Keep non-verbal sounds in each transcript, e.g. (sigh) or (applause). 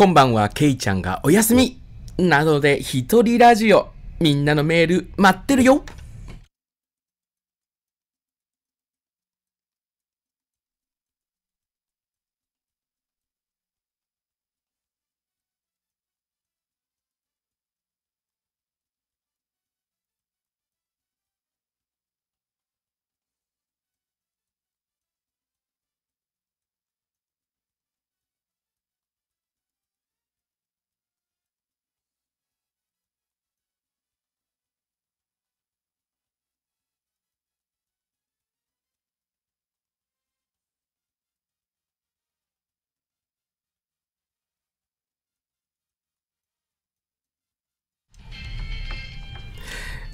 こんばんは、ケイちゃんがお休みなどで一人ラジオ、みんなのメール待ってるよ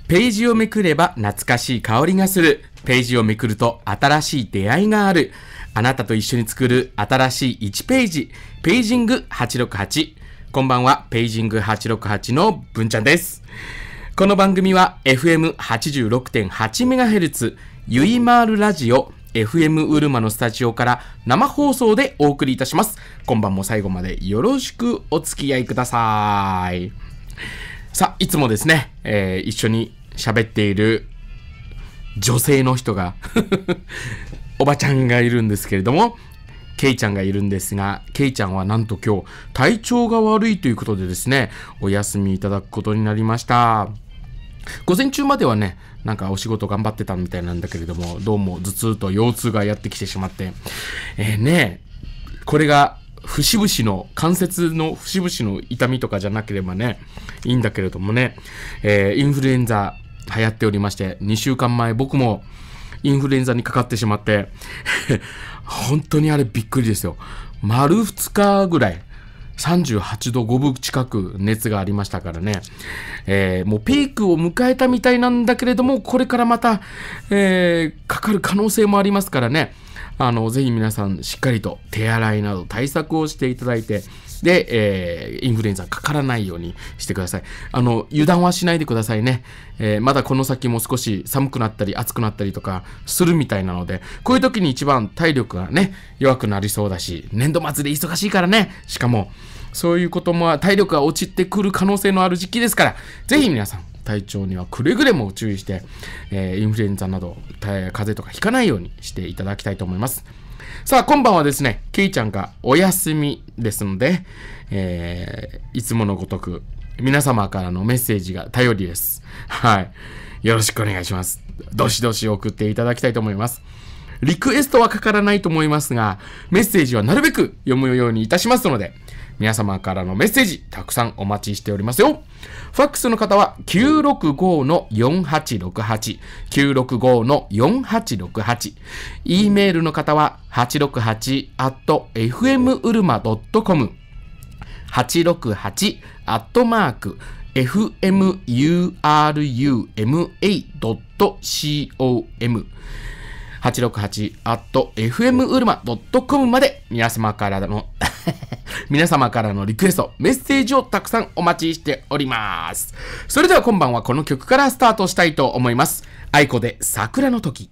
ページをめくれば懐かしい香りがする。ページをめくると新しい出会いがある。あなたと一緒に作る新しい1ページ。ページング868。こんばんは。ページング868の文ちゃんです。この番組は FM86.8MHz ゆいまーるラジオ FM ウルマのスタジオから生放送でお送りいたします。今晩も最後までよろしくお付き合いください。さあ、いつもですね、えー、一緒に喋っている女性の人が (laughs) おばちゃんがいるんですけれども、ケイちゃんがいるんですが、ケイちゃんはなんと今日、体調が悪いということでですね、お休みいただくことになりました。午前中まではね、なんかお仕事頑張ってたみたいなんだけれども、どうも頭痛と腰痛がやってきてしまって、えー、ね、これが節々の、関節の節々の痛みとかじゃなければね、いいんだけれどもね、えー、インフルエンザ流行っておりまして、2週間前僕もインフルエンザにかかってしまって (laughs) 本当にあれびっくりですよ。丸2日ぐらい、38度5分近く熱がありましたからね、えー、もうピークを迎えたみたいなんだけれども、これからまた、えー、かかる可能性もありますからね、あの、ぜひ皆さんしっかりと手洗いなど対策をしていただいて、で、えー、インフルエンザかからないようにしてください。あの、油断はしないでくださいね。えー、まだこの先も少し寒くなったり暑くなったりとかするみたいなので、こういう時に一番体力がね、弱くなりそうだし、年度末で忙しいからね、しかも、そういうことも体力が落ちてくる可能性のある時期ですから、ぜひ皆さん体調にはくれぐれも注意して、えー、インフルエンザなど、風邪とかひかないようにしていただきたいと思います。さあ、今晩はですね、ケイちゃんがお休みですので、えー、いつものごとく、皆様からのメッセージが頼りです。はい。よろしくお願いします。どしどし送っていただきたいと思います。リクエストはかからないと思いますが、メッセージはなるべく読むようにいたしますので、皆様からのメッセージ、たくさんお待ちしておりますよ。ファックスの方は965-4868、965-4868、E メールの方は 868-fmulma.com、868-fmuruma.com 868 at fmulma.com まで皆様からの皆様からのリクエスト、メッセージをたくさんお待ちしております。それでは今晩はこの曲からスタートしたいと思います。愛子で桜の時。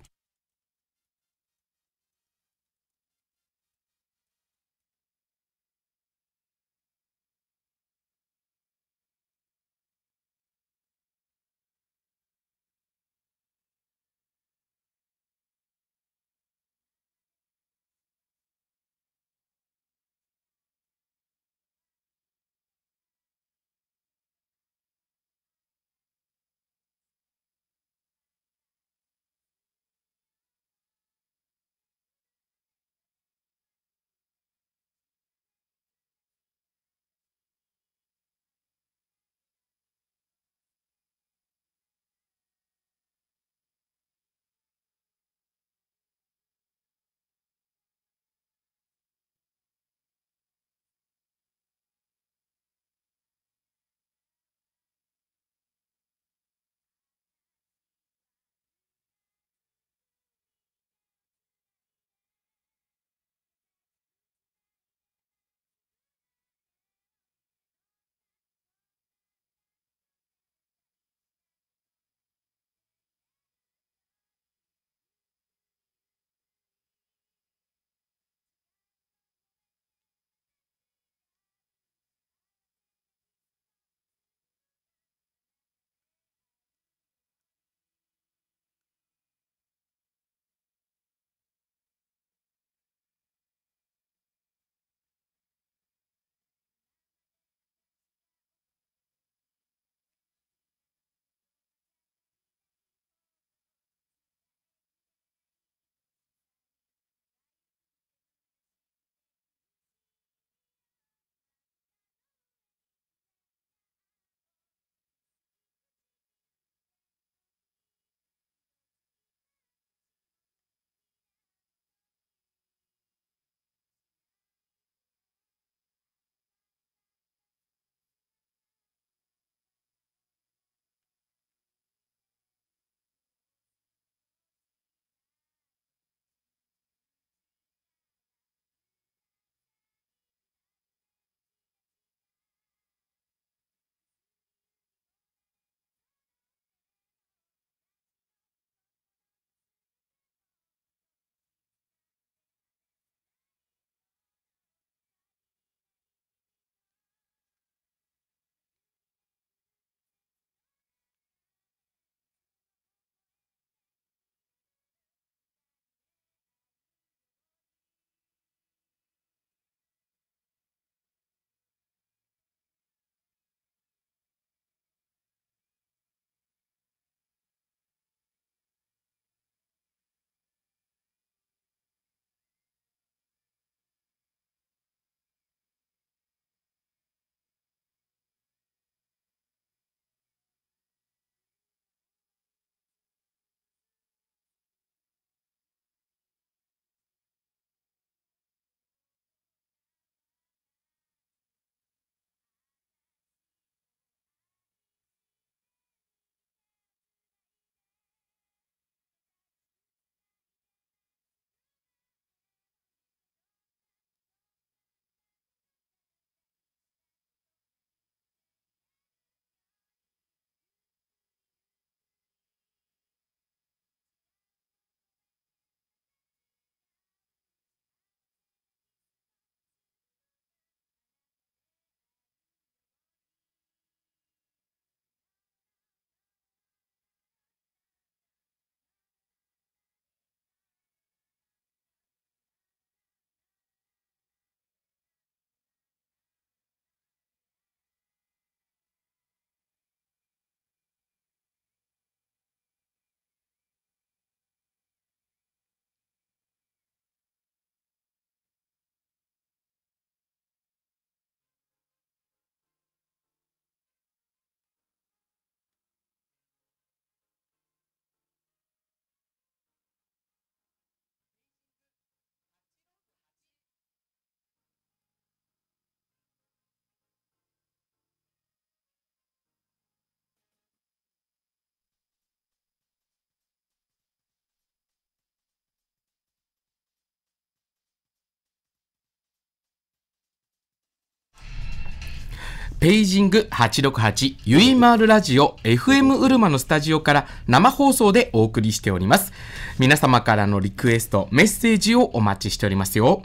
ペイジング868ゆいまるラジオ FM うるまのスタジオから生放送でお送りしております。皆様からのリクエスト、メッセージをお待ちしておりますよ。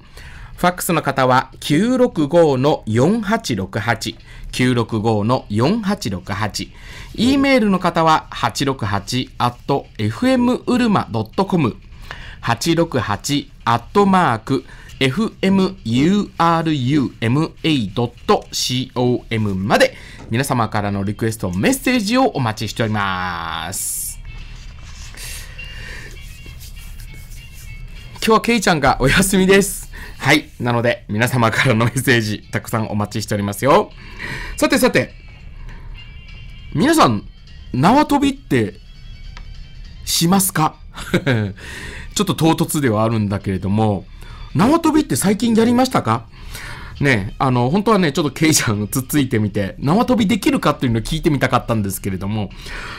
ファックスの方は965-4868、965-4868。E メールの方は868 at fmurma.com、868 at mark fmuruma.com まで皆様からのリクエスト、メッセージをお待ちしております。今日はケイちゃんがお休みです。はい。なので、皆様からのメッセージ、たくさんお待ちしておりますよ。さてさて、皆さん、縄跳びって、しますか (laughs) ちょっと唐突ではあるんだけれども、縄跳びって最近やりましたかね、あの、本当はね、ちょっとケイちゃんつっついてみて、縄跳びできるかっていうのを聞いてみたかったんですけれども、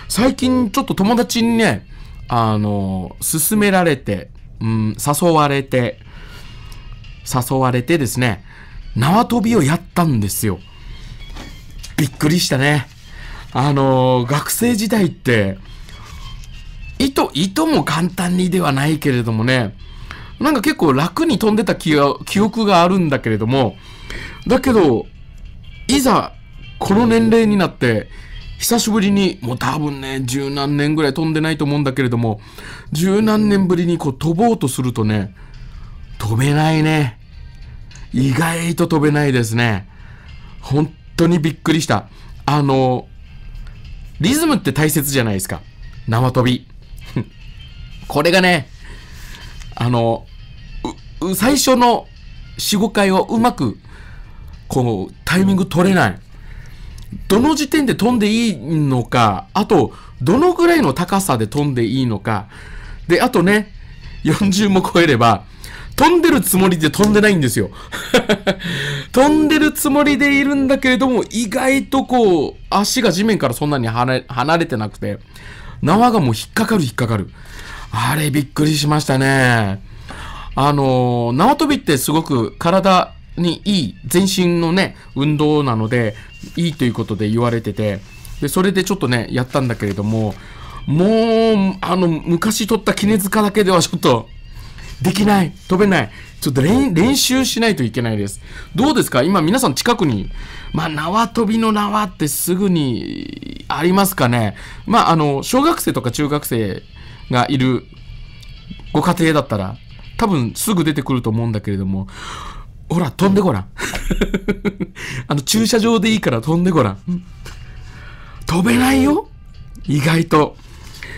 最近ちょっと友達にね、あの、勧められて、うん、誘われて、誘われてですね、縄跳びをやったんですよ。びっくりしたね。あの、学生時代って、糸、糸も簡単にではないけれどもね、なんか結構楽に飛んでた記憶があるんだけれども、だけど、いざ、この年齢になって、久しぶりに、もう多分ね、十何年ぐらい飛んでないと思うんだけれども、十何年ぶりにこう飛ぼうとするとね、飛べないね。意外と飛べないですね。本当にびっくりした。あの、リズムって大切じゃないですか。縄跳び。(laughs) これがね、あの、最初の45回をうまくこうタイミング取れないどの時点で飛んでいいのかあとどのぐらいの高さで飛んでいいのかであとね40も超えれば飛んでるつもりで飛んでないんですよ (laughs) 飛んでるつもりでいるんだけれども意外とこう足が地面からそんなに離れてなくて縄がもう引っかかる引っかかるあれびっくりしましたねあのー、縄跳びってすごく体にいい、全身のね、運動なので、いいということで言われてて、で、それでちょっとね、やったんだけれども、もう、あの、昔取った絹塚だけではちょっと、できない飛べないちょっと練習しないといけないです。どうですか今皆さん近くに、まあ、縄跳びの縄ってすぐにありますかねまあ、あの、小学生とか中学生がいるご家庭だったら多分すぐ出てくると思うんだけれども、ほら、飛んでごらん。(laughs) あの、駐車場でいいから飛んでごらん。飛べないよ意外と。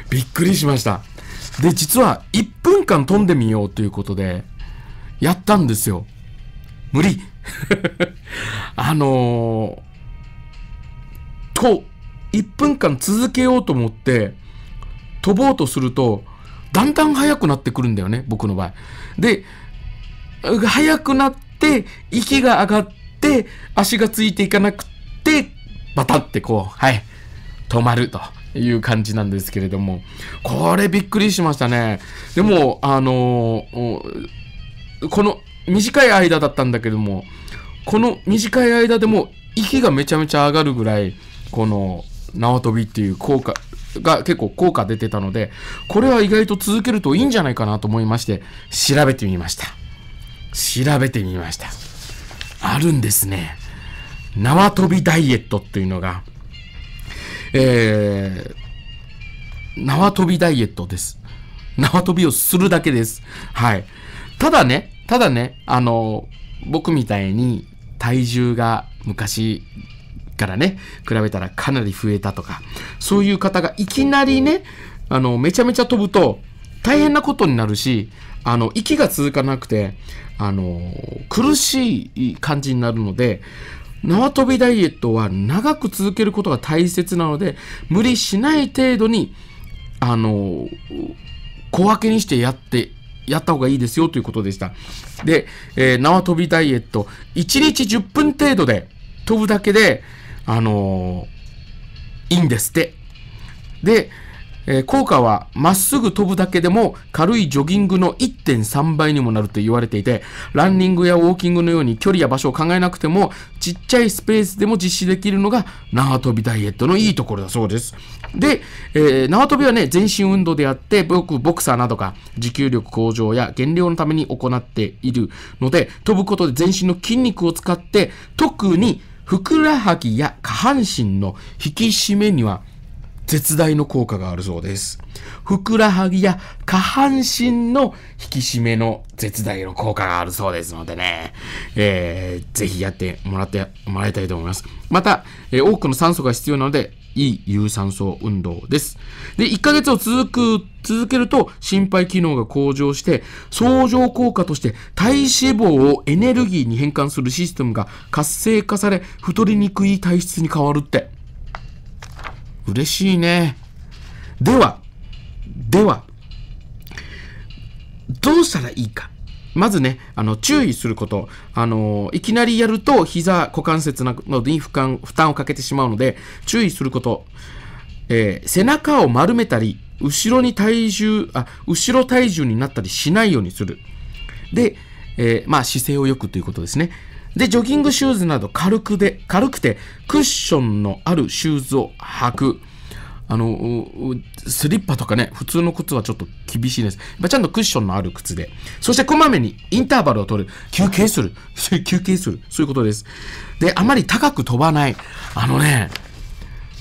びっくりしました。で、実は1分間飛んでみようということで、やったんですよ。無理 (laughs) あのー、と、1分間続けようと思って、飛ぼうとすると、だんだん速くなってくるんだよね、僕の場合。で、速くなって、息が上がって、足がついていかなくて、バタってこう、はい、止まるという感じなんですけれども、これびっくりしましたね。でも、あのー、この短い間だったんだけども、この短い間でも息がめちゃめちゃ上がるぐらい、この縄跳びっていう効果、が結構効果出てたので、これは意外と続けるといいんじゃないかなと思いまして、調べてみました。調べてみました。あるんですね。縄跳びダイエットっていうのが、えー、縄跳びダイエットです。縄跳びをするだけです。はい。ただね、ただね、あの、僕みたいに体重が昔からね、比べたらかなり増えたとか、そういう方がいきなりね、あの、めちゃめちゃ飛ぶと大変なことになるし、あの、息が続かなくて、あの、苦しい感じになるので、縄跳びダイエットは長く続けることが大切なので、無理しない程度に、あの、小分けにしてやってやった方がいいですよということでした。で、えー、縄跳びダイエット、1日10分程度で飛ぶだけで、あのー、いいんですって。で、えー、効果はまっすぐ飛ぶだけでも軽いジョギングの1.3倍にもなると言われていて、ランニングやウォーキングのように距離や場所を考えなくても、ちっちゃいスペースでも実施できるのが縄跳びダイエットのいいところだそうです。で、えー、縄跳びはね、全身運動であって、僕、ボクサーなどが持久力向上や減量のために行っているので、飛ぶことで全身の筋肉を使って、特にふくらはぎや下半身の引き締めには絶大の効果があるそうです。ふくらはぎや下半身の引き締めの絶大の効果があるそうですのでね、えー、ぜひやってもらってもらいたいと思います。また、えー、多くの酸素が必要なので、いい有酸素運動です。で、1ヶ月を続く、続けると心肺機能が向上して、相乗効果として体脂肪をエネルギーに変換するシステムが活性化され、太りにくい体質に変わるって。嬉しいね。では、では、どうしたらいいか。まずね、あの注意すること、あのいきなりやると膝股関節などに負担負担をかけてしまうので、注意すること、えー、背中を丸めたり、後ろに体重あ、後ろ体重になったりしないようにする。で、えー、まあ、姿勢をよくということですね。で、ジョギングシューズなど軽くで、軽くてクッションのあるシューズを履く。あの、スリッパとかね、普通の靴はちょっと厳しいです。ちゃんとクッションのある靴で。そしてこまめにインターバルを取る。休憩する。(laughs) 休憩する。そういうことです。で、あまり高く飛ばない。あのね、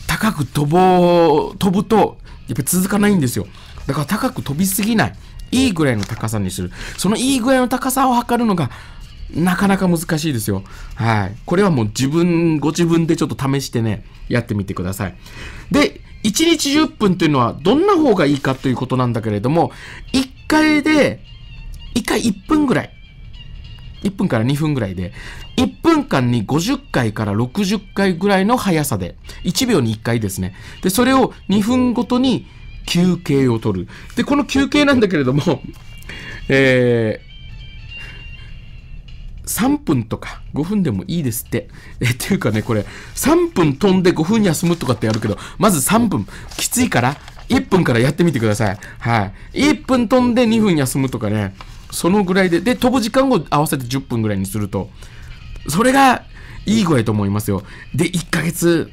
高く飛ぼう、飛ぶと、やっぱり続かないんですよ。だから高く飛びすぎない。いいぐらいの高さにする。そのいいぐらいの高さを測るのが、なかなか難しいですよ。はい。これはもう自分、ご自分でちょっと試してね、やってみてください。で、1日10分というのはどんな方がいいかということなんだけれども、1回で、1回1分ぐらい。1分から2分ぐらいで、1分間に50回から60回ぐらいの速さで、1秒に1回ですね。で、それを2分ごとに休憩を取る。で、この休憩なんだけれども、えー、3分とか5分でもいいですって。え、っていうかね、これ、3分飛んで5分休むとかってやるけど、まず3分、きついから、1分からやってみてください。はい。1分飛んで2分休むとかね、そのぐらいで、で、飛ぶ時間を合わせて10分ぐらいにすると、それがいい具合と思いますよ。で、1ヶ月、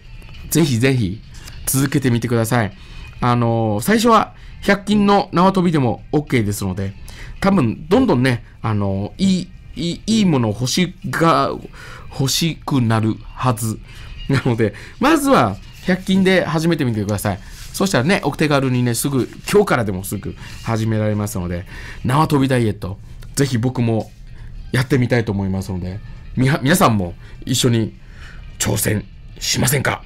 ぜひぜひ、続けてみてください。あのー、最初は、100均の縄跳びでも OK ですので、多分、どんどんね、あのー、いいいいいものを欲しが、欲しくなるはず。なので、まずは100均で始めてみてください。そしたらね、お手軽にね、すぐ、今日からでもすぐ始められますので、縄跳びダイエット、ぜひ僕もやってみたいと思いますので、み皆さんも一緒に挑戦しませんか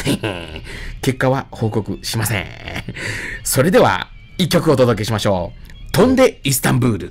(laughs) 結果は報告しません。それでは、一曲お届けしましょう。飛んでイスタンブール。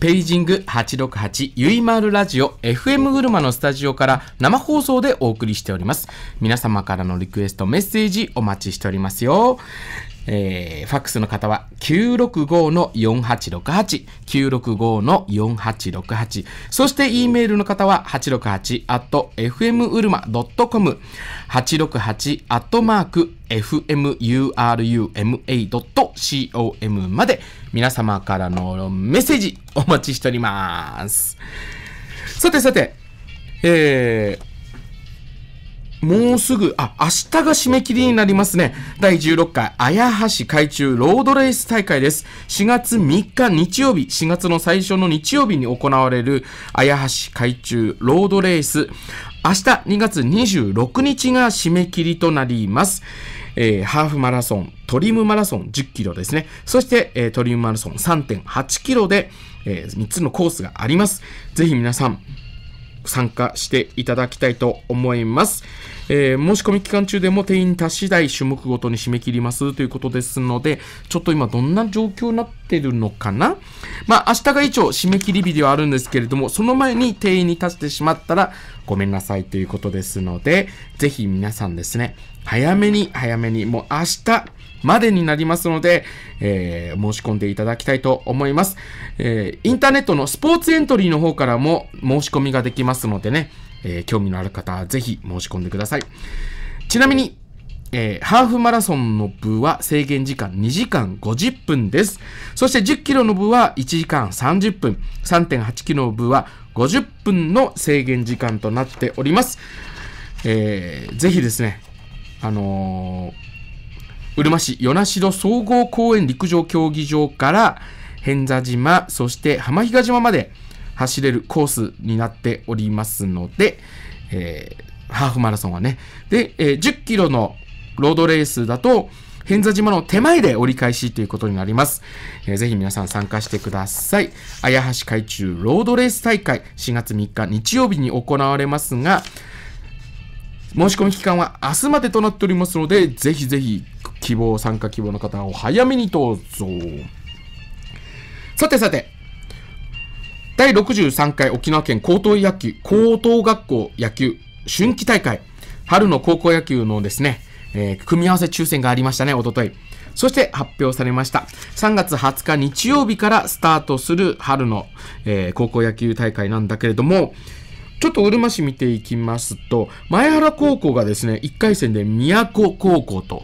ペイジング868ゆいまるラジオ FM 車のスタジオから生放送でお送りしております。皆様からのリクエストメッセージお待ちしておりますよ。えー、ファックスの方は965の4868、965の4868。そして E メールの方は868 fmurma.com、868 fmuruma.com まで皆様からのメッセージお待ちしております。さてさて、えー、もうすぐ、あ、明日が締め切りになりますね。第16回、綾橋海中ロードレース大会です。4月3日日曜日、4月の最初の日曜日に行われる、綾橋海中ロードレース。明日2月26日が締め切りとなります。えー、ハーフマラソン、トリムマラソン10キロですね。そして、えー、トリムマラソン3.8キロで、えー、3つのコースがあります。ぜひ皆さん、参加していただきたいと思います。えー、申し込み期間中でも定員足し第種目ごとに締め切りますということですので、ちょっと今どんな状況になってるのかなまあ、明日が一応締め切り日ではあるんですけれども、その前に定員に達してしまったらごめんなさいということですので、ぜひ皆さんですね、早めに早めに、もう明日、までになりますので、えー、申し込んでいただきたいと思います。えー、インターネットのスポーツエントリーの方からも申し込みができますのでね、えー、興味のある方はぜひ申し込んでください。ちなみに、えー、ハーフマラソンの部は制限時間2時間50分です。そして10キロの部は1時間30分、3.8キロの部は50分の制限時間となっております。えー、ぜひですね、あのーうるま市与那城総合公園陸上競技場から偏座島そして浜比嘉島まで走れるコースになっておりますので、えー、ハーフマラソンはねで、えー、10キロのロードレースだと偏座島の手前で折り返しということになります、えー、ぜひ皆さん参加してください綾橋海中ロードレース大会4月3日日曜日に行われますが申し込み期間は明日までとなっておりますので、ぜひぜひ希望、参加希望の方を早めにどうぞ。さてさて、第63回沖縄県高等野球、高等学校野球春季大会、春の高校野球のですね、えー、組み合わせ抽選がありましたね、おととい。そして発表されました。3月20日日曜日からスタートする春の、えー、高校野球大会なんだけれども、ちょっとうるま市見ていきますと、前原高校がですね、1回戦で宮古高校と、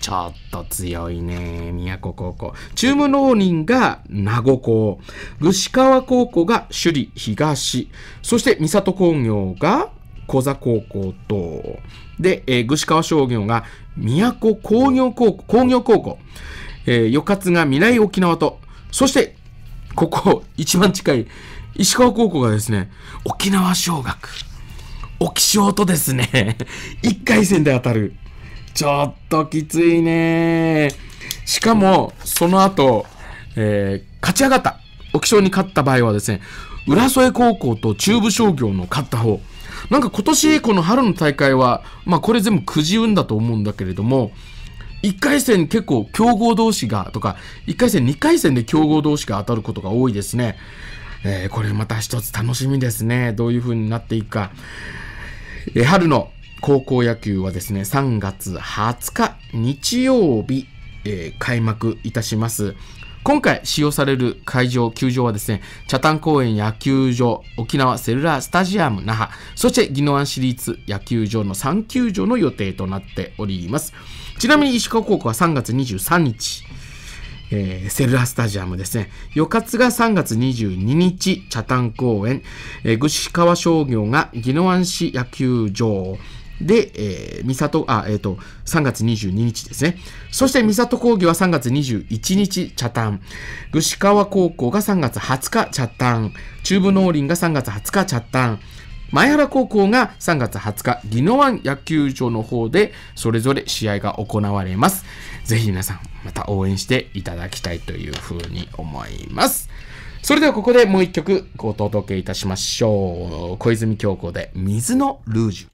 ちょっと強いね。宮古高校。中務農人が名護校。具志川高校が首里東。そして三里工業が小座高校と。で、えー、具志川商業が宮古工業高校、工業高校。えー、余勝が未来沖縄と。そして、ここ、一番近い、石川高校がですね、沖縄尚学、沖小とですね、1 (laughs) 回戦で当たる。ちょっときついねしかも、その後、えー、勝ち上がった。沖小に勝った場合はですね、浦添高校と中部商業の勝った方。なんか今年、この春の大会は、まあこれ全部くじ運だと思うんだけれども、1回戦結構強豪同士がとか、1回戦2回戦で強豪同士が当たることが多いですね。えー、これまた一つ楽しみですね。どういう風になっていくか。えー、春の高校野球はですね、3月20日日曜日、えー、開幕いたします。今回使用される会場、球場はですね、茶炭公園野球場、沖縄セルラースタジアム那覇、そして宜野湾市立野球場の3球場の予定となっております。ちなみに石川高校は3月23日、えー、セルラスタジアムですね。予活が3月22日、茶炭公園、えー、川商業が宜野湾市野球場、で、えー、三里、あ、えっ、ー、と、3月22日ですね。そして、三里講義は3月21日、茶炭。ぐし川高校が3月20日、茶炭。中部農林が3月20日、茶炭。前原高校が3月20日、宜野湾野球場の方で、それぞれ試合が行われます。ぜひ皆さんまた応援していただきたいというふうに思います。それではここでもう一曲ご届けいたしましょう。小泉京子で水のルージュ。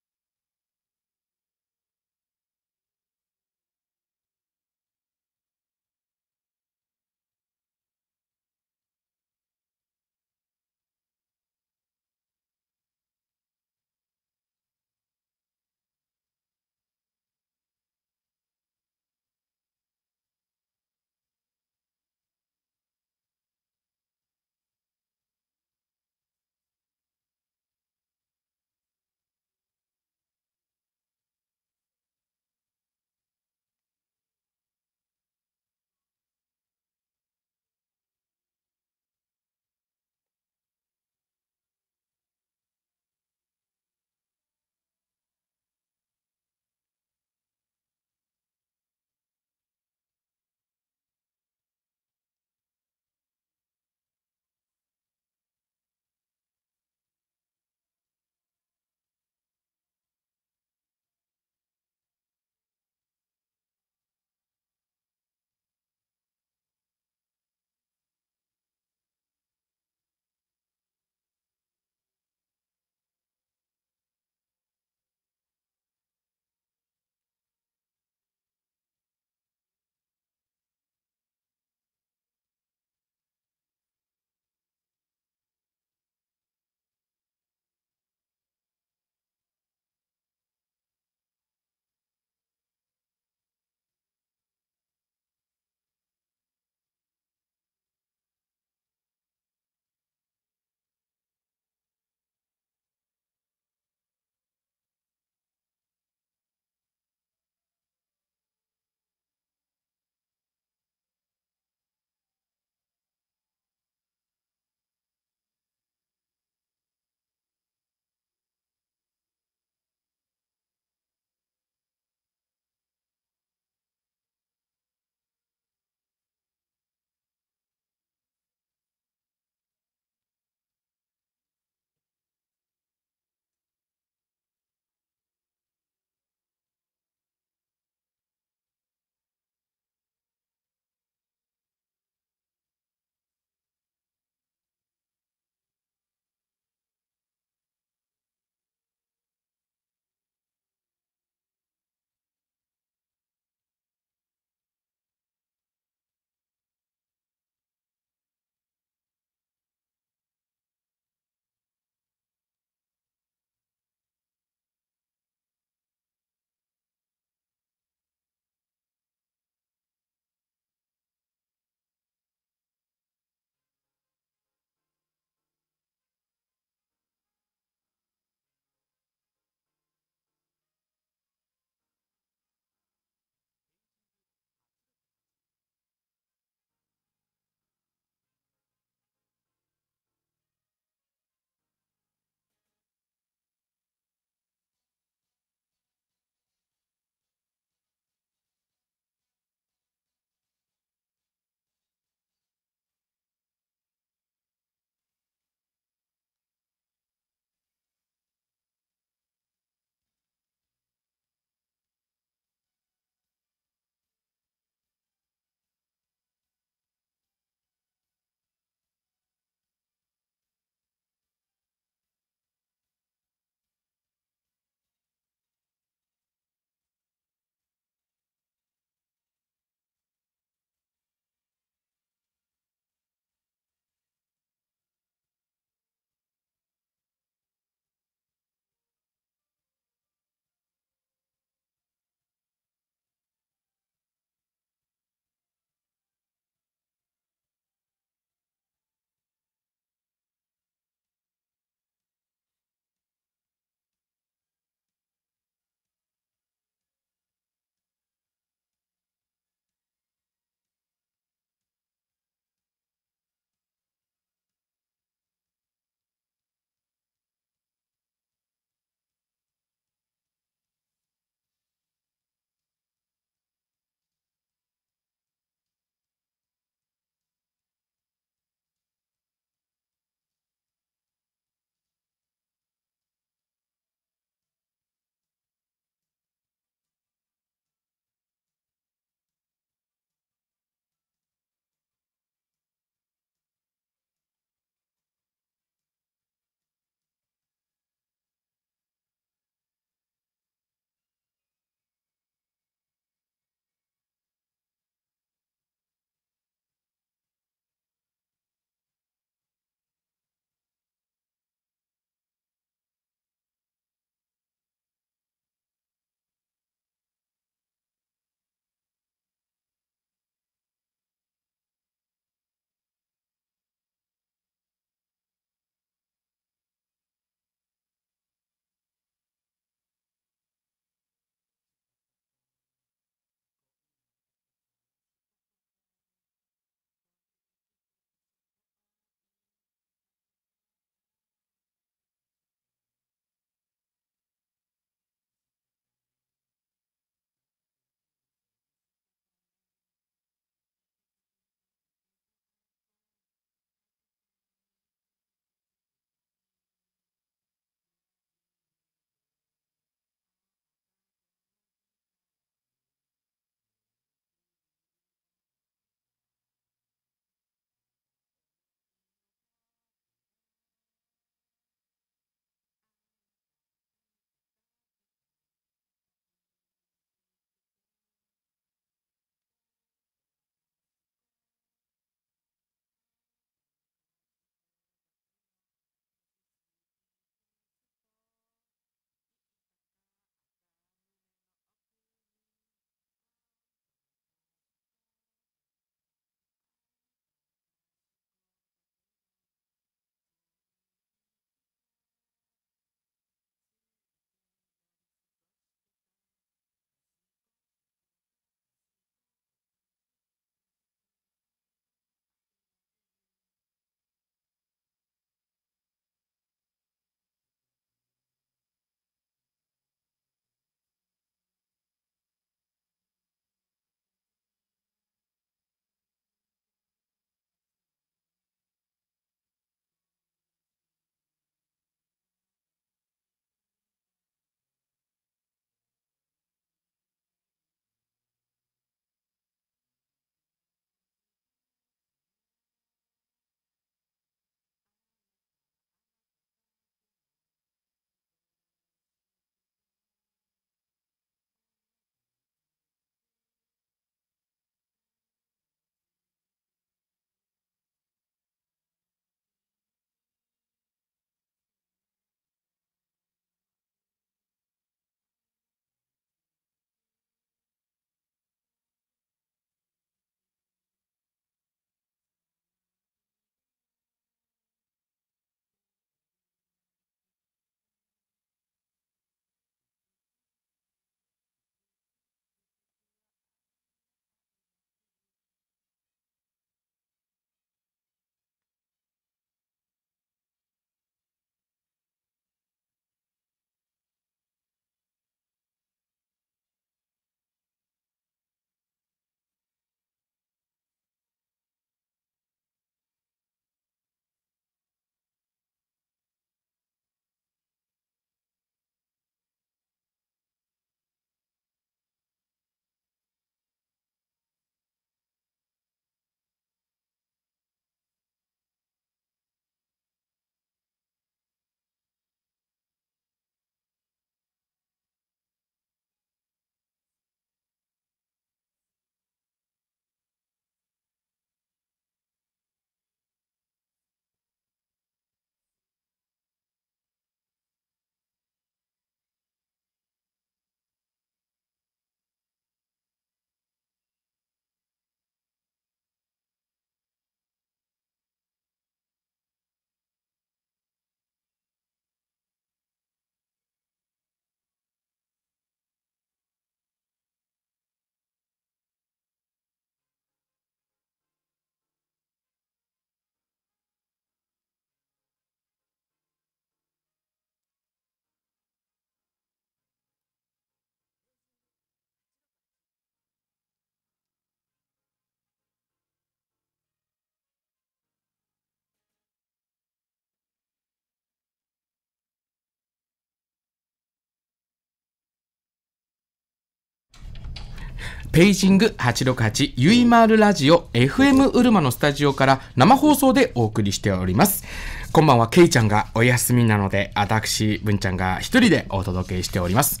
ペイジング868ゆいまるラジオ FM うるまのスタジオから生放送でお送りしております。こんばんは、ケイちゃんがお休みなので、私、んちゃんが一人でお届けしております。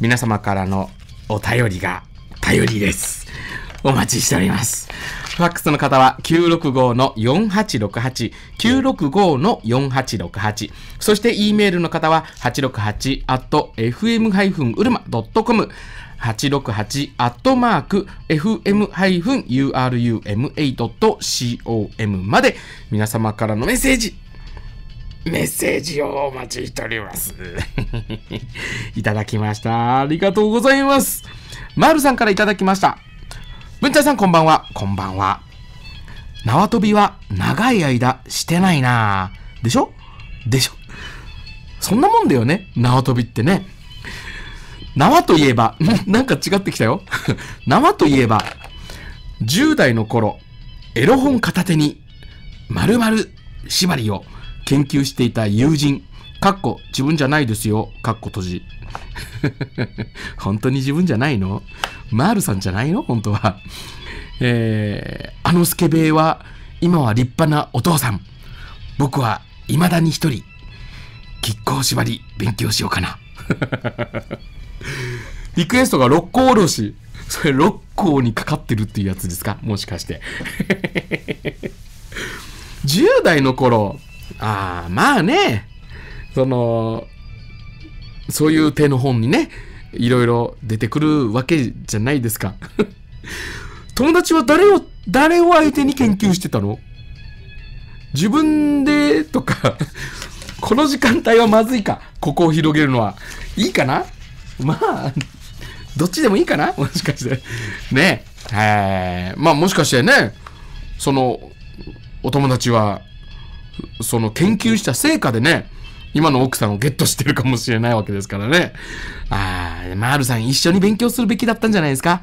皆様からのお便りが頼りです。お待ちしております。ファックスの方は965-4868、965-4868、そして E メールの方は868 at f m u r m a c o m 868アットマーク fm-urum8.com まで皆様からのメッセージメッセージをお待ちしております。(laughs) いただきました。ありがとうございます。マールさんからいただきました。文ちゃんさんこんばんは。こんばんは。縄跳びは長い間してないなでしょでしょそんなもんだよね。縄跳びってね。縄といえば、なんか違ってきたよ。(laughs) 縄といえば、10代の頃、エロ本片手に、丸々縛りを研究していた友人、かっこ自分じゃないですよ、かっこ閉じ。(laughs) 本当に自分じゃないのマールさんじゃないの本当は。えー、あのスケベは、今は立派なお父さん。僕は未だに一人、亀甲縛り勉強しようかな。(laughs) (laughs) リクエストが六甲おろし。それ六甲にかかってるっていうやつですかもしかして。10 (laughs) 代の頃、ああ、まあね、その、そういう手の本にね、いろいろ出てくるわけじゃないですか。(laughs) 友達は誰を、誰を相手に研究してたの自分でとかこの時間帯はまずいか。ここを広げるのは。いいかなまあ、どっちでもいいかなもしかして。ねえ。まあもしかしてね、その、お友達は、その研究した成果でね、今の奥さんをゲットしてるかもしれないわけですからね。ああ、マールさん一緒に勉強するべきだったんじゃないですか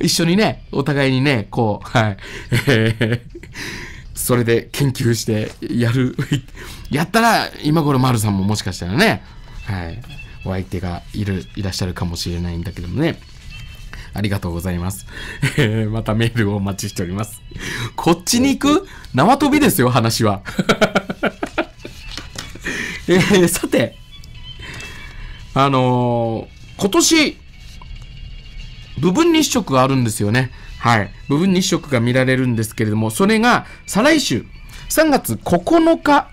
一緒にね、お互いにね、こう、はい。(laughs) それで研究してやる。やったら、今頃マールさんももしかしたらね、はい。お相手がいる、いらっしゃるかもしれないんだけどもね。ありがとうございます。え (laughs) またメールをお待ちしております。こっちに行く縄跳びですよ、話は。(laughs) えー、さて、あのー、今年、部分日食があるんですよね。はい。部分日食が見られるんですけれども、それが再来週、3月9日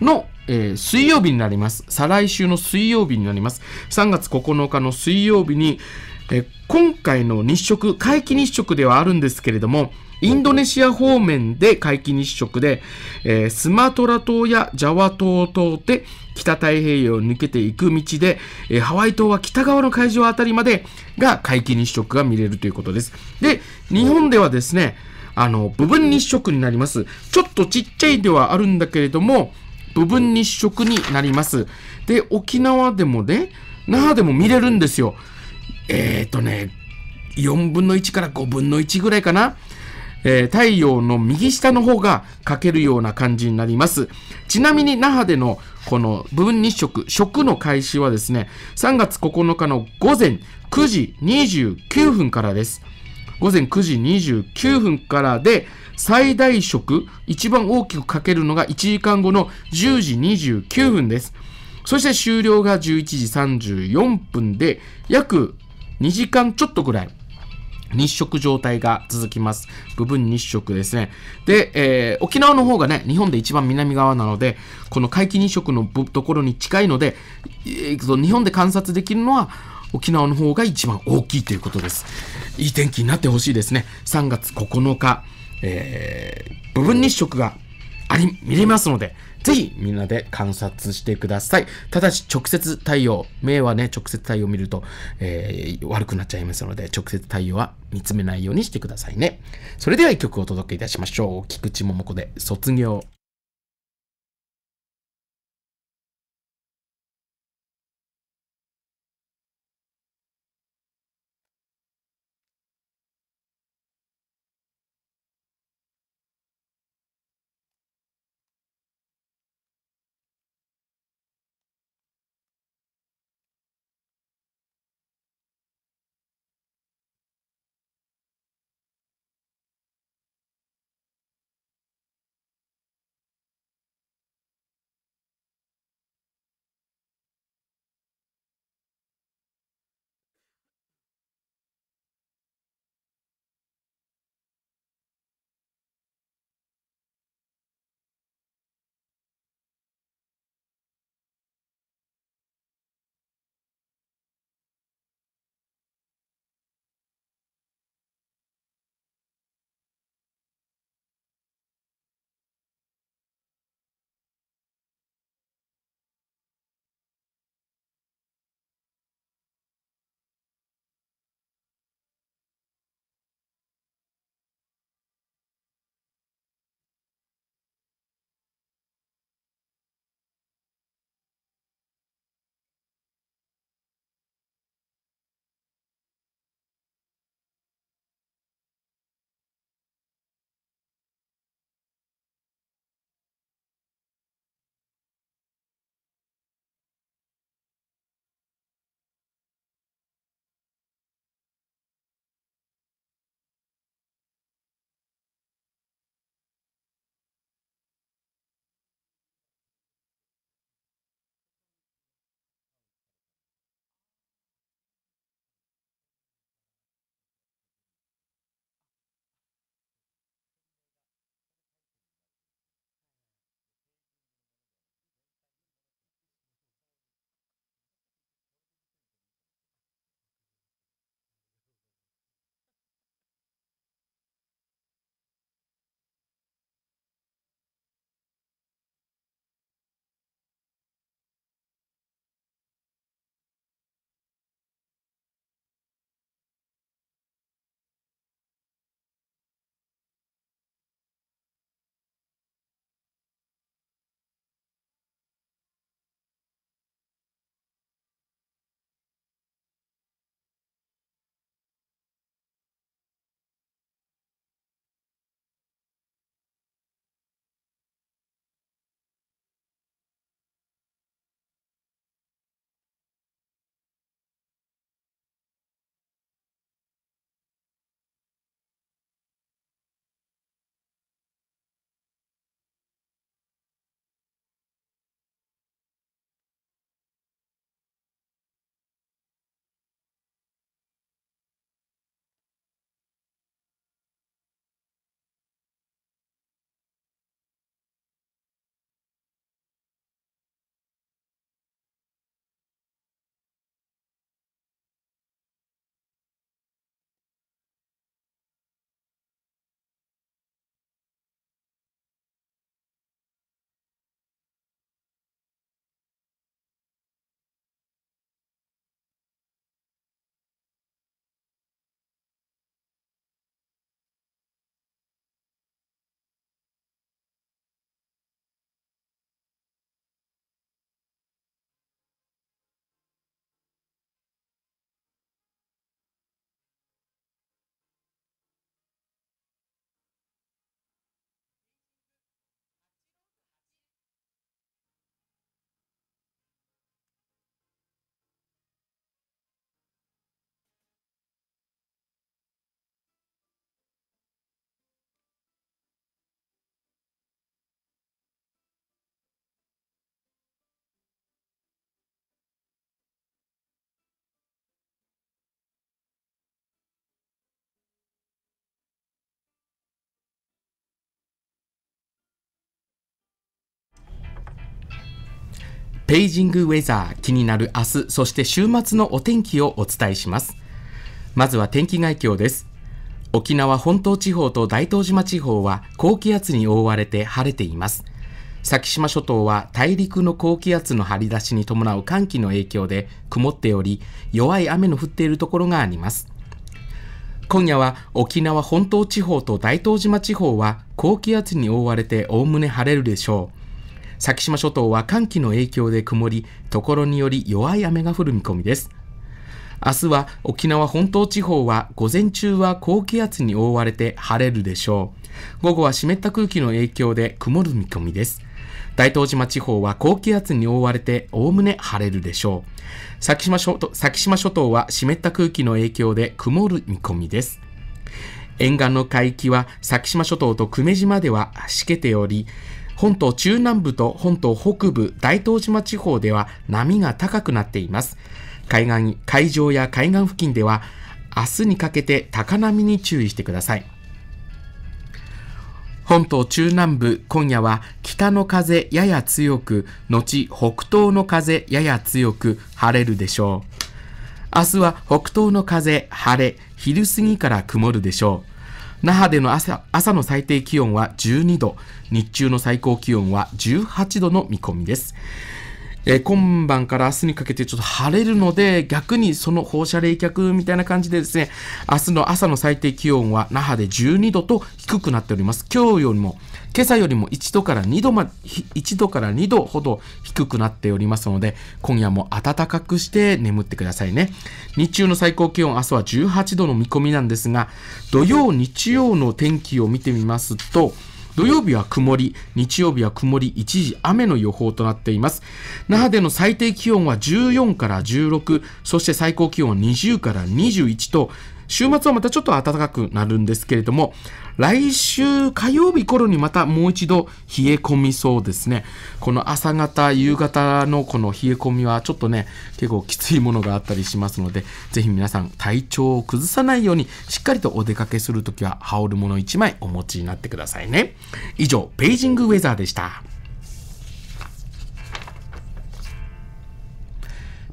のえー、水曜日になります。再来週の水曜日になります。3月9日の水曜日に、えー、今回の日食、皆既日食ではあるんですけれども、インドネシア方面で皆既日食で、えー、スマトラ島やジャワ島を通って北太平洋を抜けていく道で、えー、ハワイ島は北側の海上あたりまでが皆既日食が見れるということです。で、日本ではですね、あの、部分日食になります。ちょっとちっちゃいではあるんだけれども、部分日食になります。で、沖縄でもね、那覇でも見れるんですよ。えっ、ー、とね、4分の1から5分の1ぐらいかな。えー、太陽の右下の方が欠けるような感じになります。ちなみに那覇でのこの部分日食、食の開始はですね、3月9日の午前9時29分からです。午前9時29分からで、最大食、一番大きくかけるのが1時間後の10時29分です。そして終了が11時34分で、約2時間ちょっとぐらい。日食状態が続きます。部分日食ですね。で、えー、沖縄の方がね、日本で一番南側なので、この皆既日食のところに近いので、えー、日本で観察できるのは、沖縄の方が一番大きいということです。いい天気になってほしいですね。3月9日。えー、部分日食があり、見れますので、ぜひみんなで観察してください。ただし直接太陽、目はね、直接太陽を見ると、えー、悪くなっちゃいますので、直接太陽は見つめないようにしてくださいね。それでは一曲お届けいたしましょう。菊池桃子で卒業。ペイジングウェザー気になる明日そして週末のお天気をお伝えしますまずは天気概況です沖縄本島地方と大東島地方は高気圧に覆われて晴れています先島諸島は大陸の高気圧の張り出しに伴う寒気の影響で曇っており弱い雨の降っているところがあります今夜は沖縄本島地方と大東島地方は高気圧に覆われておおむね晴れるでしょう先島諸島は寒気の影響で曇り、ところにより弱い雨が降る見込みです。明日は沖縄本島地方は午前中は高気圧に覆われて晴れるでしょう。午後は湿った空気の影響で曇る見込みです。大東島地方は高気圧に覆われておおむね晴れるでしょう先島諸島。先島諸島は湿った空気の影響で曇る見込みです沿岸の海域は先島諸島と久米島ではしけており本島中南部と本島北部、大東島地方では波が高くなっています。海岸、海上や海岸付近では、明日にかけて高波に注意してください。本島中南部、今夜は北の風やや強く、後北東の風やや強く晴れるでしょう。明日は北東の風、晴れ、昼過ぎから曇るでしょう。那覇での朝朝の最低気温は12度日中の最高気温は18度の見込みです。えー、今晩から明日にかけてちょっと晴れるので、逆にその放射冷却みたいな感じでですね、明日の朝の最低気温は那覇で12度と低くなっております。今日よりも今朝よりも1度から2度,、ま、1度から2度ほど低くなっておりますので、今夜も暖かくして眠ってくださいね。日中の最高気温、明日は18度の見込みなんですが、土曜、日曜の天気を見てみますと、土曜日は曇り、日曜日は曇り、一時雨の予報となっています。那覇での最低気温は14から16、そして最高気温は20から21と、週末はまたちょっと暖かくなるんですけれども、来週火曜日頃にまたもう一度冷え込みそうですね。この朝方、夕方のこの冷え込みはちょっとね、結構きついものがあったりしますので、ぜひ皆さん体調を崩さないようにしっかりとお出かけするときは羽織るもの1枚お持ちになってくださいね。以上、ペイジングウェザーでした。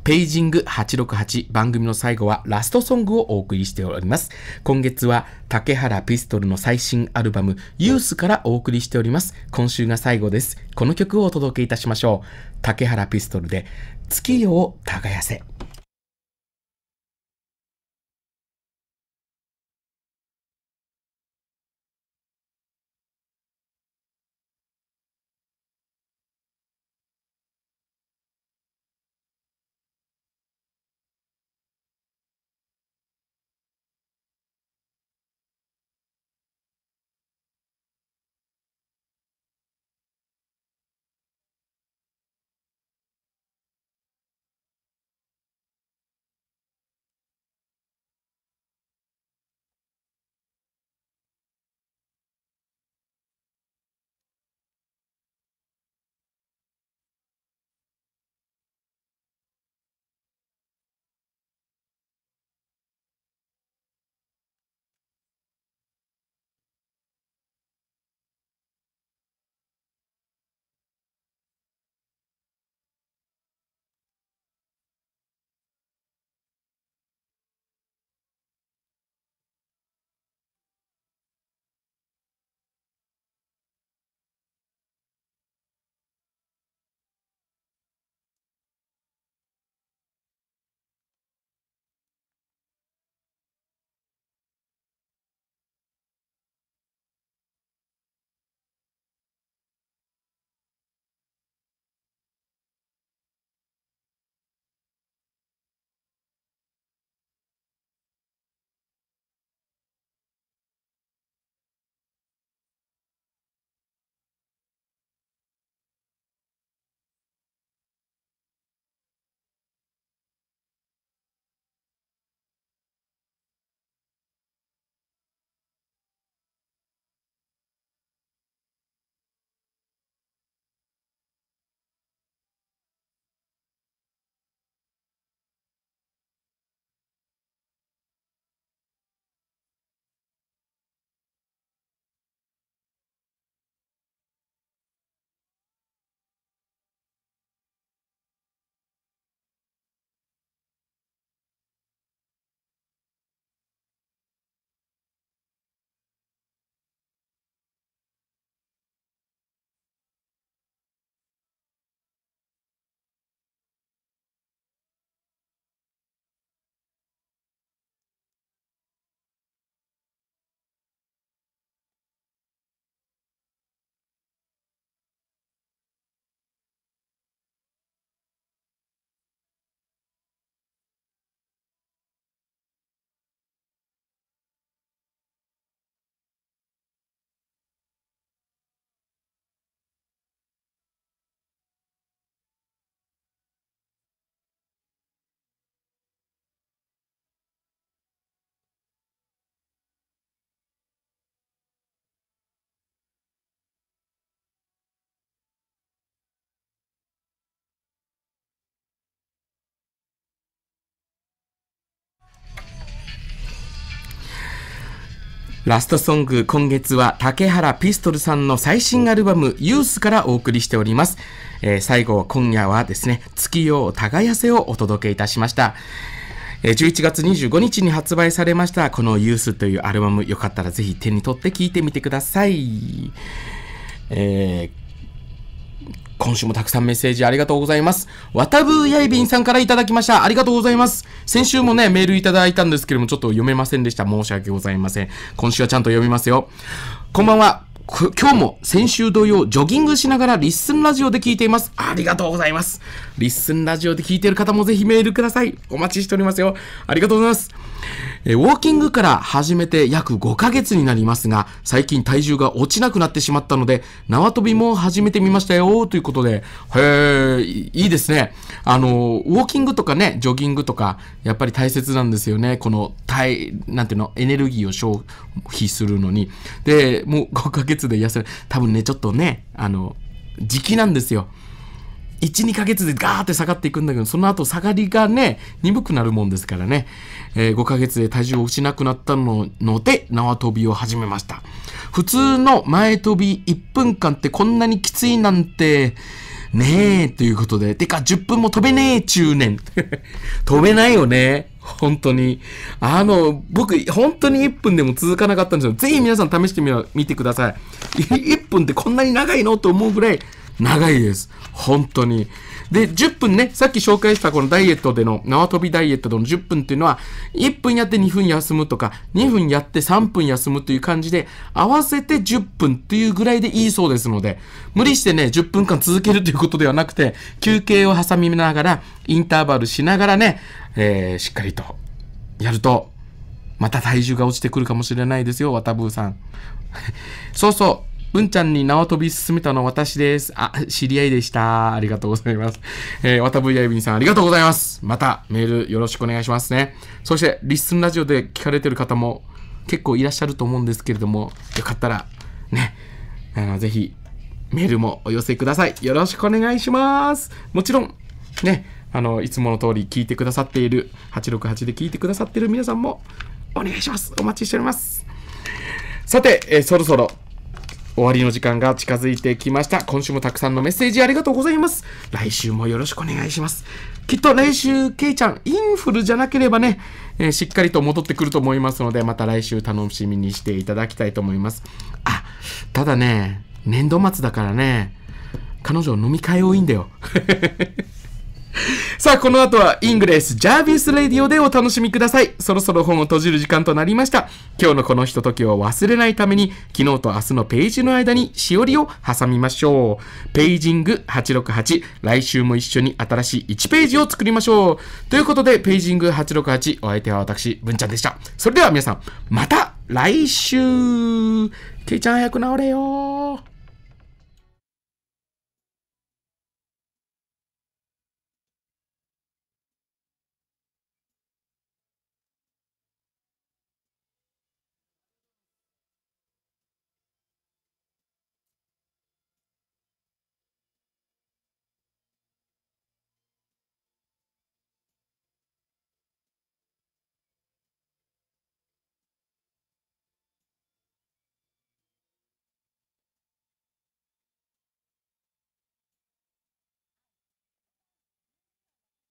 ページング868番組の最後はラストソングをお送りしております。今月は竹原ピストルの最新アルバムユースからお送りしております。今週が最後です。この曲をお届けいたしましょう。竹原ピストルで月夜を耕せ。ラストソング、今月は竹原ピストルさんの最新アルバム、ユースからお送りしております。えー、最後、今夜はですね、月夜を耕せをお届けいたしました。11月25日に発売されましたこの「ユースというアルバムよかったらぜひ手に取って聴いてみてください、えー、今週もたくさんメッセージありがとうございます。わたぶやいびんさんからいただきました。ありがとうございます。先週もね、メールいただいたんですけども、ちょっと読めませんでした。申し訳ございません。今週はちゃんと読みますよ。こんばんは。今日も先週同様、ジョギングしながらリッスンラジオで聞いています。ありがとうございます。リッスンラジオで聞いている方もぜひメールください。お待ちしておりますよ。ありがとうございます。えウォーキングから始めて約5ヶ月になりますが、最近体重が落ちなくなってしまったので、縄跳びも始めてみましたよ、ということで、へえ、いいですね。あの、ウォーキングとかね、ジョギングとか、やっぱり大切なんですよね。この体、なんていうの、エネルギーを消費するのに。で、もう5ヶ月で痩せる。多分ね、ちょっとね、あの、時期なんですよ。12ヶ月でガーって下がっていくんだけどその後下がりがね鈍くなるもんですからね、えー、5ヶ月で体重を失くなったので縄跳びを始めました普通の前跳び1分間ってこんなにきついなんてねえということでてか10分も飛べねえ中年 (laughs) 飛べないよね本当に。あの、僕、本当に1分でも続かなかったんですよ。ぜひ皆さん試してみてください。1分ってこんなに長いのと思うぐらい長いです。本当に。で、10分ね、さっき紹介したこのダイエットでの、縄跳びダイエットでの10分っていうのは、1分やって2分休むとか、2分やって3分休むという感じで、合わせて10分っていうぐらいでいいそうですので、無理してね、10分間続けるということではなくて、休憩を挟みながら、インターバルしながらね、えー、しっかりと、やると、また体重が落ちてくるかもしれないですよ、わたぶーさん。そうそう。んちゃんに縄跳び進めたの私です。あ、知り合いでした。ありがとうございます。えー、わたぶやゆびんさん、ありがとうございます。またメールよろしくお願いしますね。そして、リッスンラジオで聞かれてる方も結構いらっしゃると思うんですけれども、よかったら、ね、あの、ぜひ、メールもお寄せください。よろしくお願いします。もちろん、ね、あの、いつもの通り聞いてくださっている、868で聞いてくださっている皆さんも、お願いします。お待ちしております。さて、えー、そろそろ終わりの時間が近づいてきました今週もたくさんのメッセージありがとうございます来週もよろしくお願いしますきっと来週けいちゃんインフルじゃなければね、えー、しっかりと戻ってくると思いますのでまた来週楽しみにしていただきたいと思いますあただね年度末だからね彼女飲み会多いんだよ (laughs) さあ、この後はイングレスジャービスレディオでお楽しみください。そろそろ本を閉じる時間となりました。今日のこのひとときを忘れないために、昨日と明日のページの間にしおりを挟みましょう。ページング868、来週も一緒に新しい1ページを作りましょう。ということで、ページング868、お相手は私、文ちゃんでした。それでは皆さん、また来週けいちゃん早く治れよ